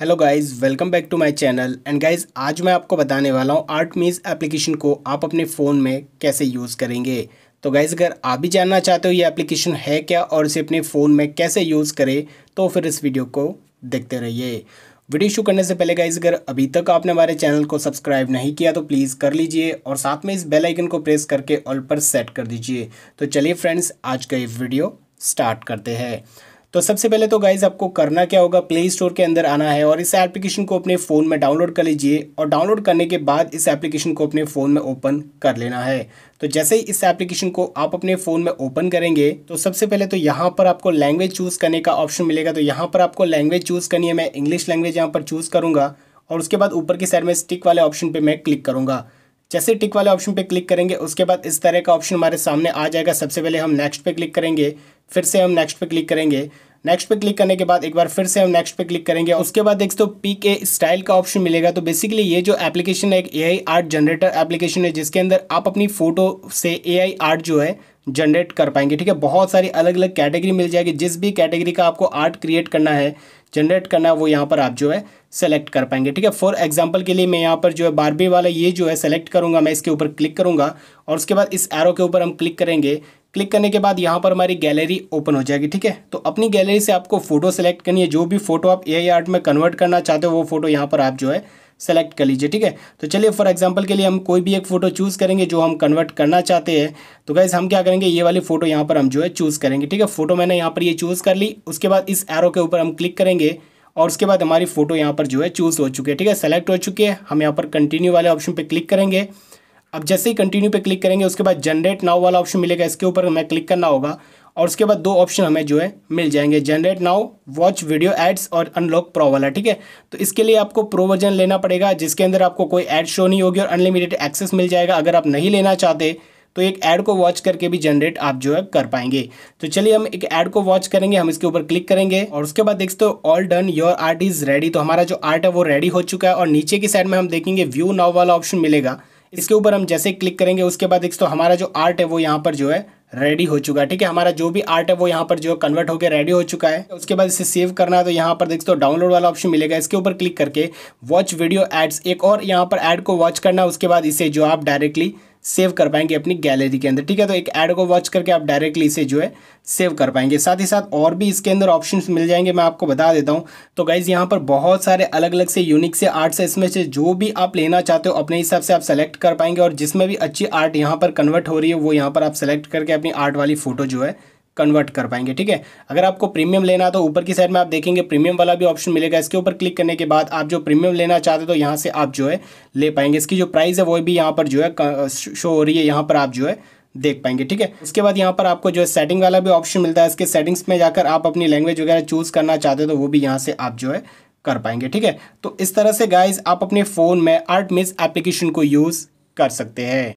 hello guys welcome back to my channel and guys आज मैं आपको बताने वाला हूँ आर्ट मीज एप्लीकेशन को आप अपने फ़ोन में कैसे यूज़ करेंगे तो गाइस अगर आप भी जानना चाहते हो ये एप्लीकेशन है क्या और इसे अपने फ़ोन में कैसे यूज़ करें तो फिर इस वीडियो को देखते रहिए वीडियो शुरू करने से पहले गाइज अगर अभी तक आपने हमारे चैनल को सब्सक्राइब नहीं किया तो प्लीज़ कर लीजिए और साथ में इस बेलाइकन को प्रेस करके ऑल पर सेट कर दीजिए तो चलिए फ्रेंड्स आज का ये वीडियो स्टार्ट करते हैं तो सबसे पहले तो गाइज आपको करना क्या होगा प्ले स्टोर के अंदर आना है और इस एप्लीकेशन को अपने फ़ोन में डाउनलोड कर लीजिए और डाउनलोड करने के बाद इस एप्लीकेशन को अपने फ़ोन में ओपन कर लेना है तो जैसे ही इस एप्लीकेशन को आप अपने फ़ोन में ओपन करेंगे तो सबसे पहले तो यहाँ पर आपको लैंग्वेज चूज़ करने का ऑप्शन मिलेगा तो यहाँ पर आपको लैंग्वेज चूज़ करनी है मैं इंग्लिश लैंग्वेज यहाँ पर चूज़ करूँगा और उसके बाद ऊपर की साइड में स्टिक वाले ऑप्शन पर मैं क्लिक करूँगा जैसे टिक वाले ऑप्शन पे क्लिक करेंगे उसके बाद इस तरह का ऑप्शन हमारे सामने आ जाएगा सबसे पहले हम नेक्स्ट पे क्लिक करेंगे फिर से हम नेक्स्ट पे क्लिक करेंगे नेक्स्ट पे क्लिक करने के बाद एक बार फिर से हम नेक्स्ट पे क्लिक करेंगे उसके बाद एक तो पी के स्टाइल का ऑप्शन मिलेगा तो बेसिकली ये जो एप्लीकेशन है एक A I art generator application है जिसके अंदर आप अपनी फोटो से ए आई आर्ट जो है जनरेट कर पाएंगे ठीक है बहुत सारी अलग अलग कैटेगरी मिल जाएगी जिस भी कैटेगरी का आपको आर्ट क्रिएट करना है जनरेट करना है वो यहाँ पर आप जो है सेलेक्ट कर पाएंगे ठीक है फॉर एग्जाम्पल के लिए मैं यहाँ पर जो है बारबी वाला ये जो है सेलेक्ट करूँगा मैं इसके ऊपर क्लिक करूँगा और उसके बाद इस एरो के ऊपर हम क्लिक करेंगे क्लिक करने के बाद यहाँ पर हमारी गैलरी ओपन हो जाएगी ठीक है तो अपनी गैलरी से आपको फोटो सेलेक्ट करनी है जो भी फोटो आप ए आर्ट में कन्वर्ट करना चाहते हो वो फोटो यहाँ पर आप जो है सेलेक्ट कर लीजिए ठीक है तो चलिए फॉर एग्जाम्पल के लिए हम कोई भी एक फ़ोटो चूज़ करेंगे जो हम कन्वर्ट करना चाहते हैं तो गैस हम क्या करेंगे ये वाली फ़ोटो यहाँ पर हम जो है चूज़ करेंगे ठीक है फ़ोटो मैंने यहाँ पर ये चूज़ कर ली उसके बाद इस एरो के ऊपर हम क्लिक करेंगे और उसके बाद हमारी फ़ोटो यहाँ पर जो है चूज़ हो चुकी है ठीक है सेलेक्ट हो चुकी है हम यहाँ पर कंटिन्यू वाले ऑप्शन पर क्लिक करेंगे अब जैसे ही कंटिन्यू पे क्लिक करेंगे उसके बाद जनरेट नाउ वाला ऑप्शन मिलेगा इसके ऊपर मैं क्लिक करना होगा और उसके बाद दो ऑप्शन हमें जो है मिल जाएंगे generate now watch video ads और अनलॉक प्रो वाला ठीक है तो इसके लिए आपको प्रो वर्जन लेना पड़ेगा जिसके अंदर आपको कोई ऐड शो नहीं होगी और अनलिमिटेड एक्सेस मिल जाएगा अगर आप नहीं लेना चाहते तो एक ऐड को वॉच करके भी जनरेट आप जो है कर पाएंगे तो चलिए हम एक ऐड को वॉच करेंगे हम इसके ऊपर क्लिक करेंगे और उसके बाद देखते हो all done your art is ready तो हमारा जो आर्ट है वो रेडी हो चुका है और नीचे की साइड में हम देखेंगे व्यू नाव वाला ऑप्शन मिलेगा इसके ऊपर हम जैसे क्लिक करेंगे उसके बाद देखते हो हमारा जो आर्ट है वो यहाँ पर जो है रेडी हो चुका है ठीक है हमारा जो भी आर्ट है वो यहाँ पर जो कन्वर्ट होकर रेडी हो चुका है उसके बाद इसे सेव करना है तो यहाँ पर देखते हो डाउनलोड वाला ऑप्शन मिलेगा इसके ऊपर क्लिक करके वॉच वीडियो एड्स एक और यहाँ पर एड को वॉच करना उसके बाद इसे जो आप डायरेक्टली सेव कर पाएंगे अपनी गैलरी के अंदर ठीक है तो एक ऐड को वॉच करके आप डायरेक्टली इसे जो है सेव कर पाएंगे साथ ही साथ और भी इसके अंदर ऑप्शन मिल जाएंगे मैं आपको बता देता हूँ तो गाइज़ यहाँ पर बहुत सारे अलग अलग से यूनिक से आर्ट्स है इसमें से जो भी आप लेना चाहते हो अपने हिसाब से आप सेलेक्ट कर पाएंगे और जिसमें भी अच्छी आर्ट यहाँ पर कन्वर्ट हो रही है वो यहाँ पर आप सेलेक्ट करके अपनी आर्ट वाली फ़ोटो जो है कन्वर्ट कर पाएंगे ठीक है अगर आपको प्रीमियम लेना तो ऊपर की साइड में आप देखेंगे प्रीमियम वाला भी ऑप्शन मिलेगा इसके ऊपर क्लिक करने के बाद आप जो प्रीमियम लेना चाहते हो तो यहाँ से आप जो है ले पाएंगे इसकी जो प्राइस है वो भी यहाँ पर जो है शो हो रही है यहाँ पर आप जो है देख पाएंगे ठीक है उसके बाद यहाँ पर आपको जो है सेटिंग वाला भी ऑप्शन मिलता है इसके सेटिंग्स में जाकर आप अपनी लैंग्वेज वगैरह चूज़ करना चाहते हो तो वो भी यहाँ से आप जो है कर पाएंगे ठीक है तो इस तरह से गाइज आप अपने फ़ोन में आर्ट मिस एप्लीकेशन को यूज़ कर सकते हैं